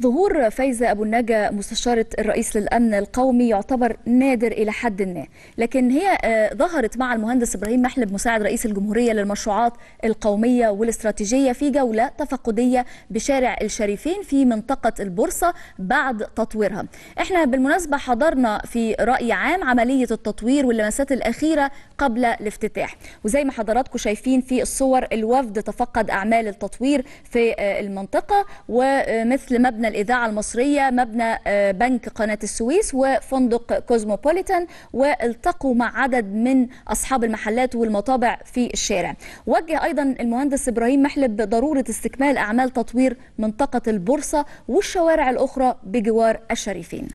ظهور فايزة أبو النجا مستشارة الرئيس للأمن القومي يعتبر نادر إلى حد ما لكن هي آه، ظهرت مع المهندس إبراهيم محلب مساعد رئيس الجمهورية للمشروعات القومية والاستراتيجية في جولة تفقدية بشارع الشريفين في منطقة البورصة بعد تطويرها احنا بالمناسبة حضرنا في رأي عام عملية التطوير واللمسات الأخيرة قبل الافتتاح وزي ما حضراتكم شايفين في الصور الوفد تفقد أعمال التطوير في آه، المنطقة ومثل مبنى مبنى الإذاعة المصرية مبنى آه، بنك قناة السويس وفندق كوزموبوليتان والتقوا مع عدد من أصحاب المحلات والمطابع في الشارع وجه أيضا المهندس إبراهيم محلب ضرورة استكمال أعمال تطوير منطقة البورصة والشوارع الأخرى بجوار الشريفين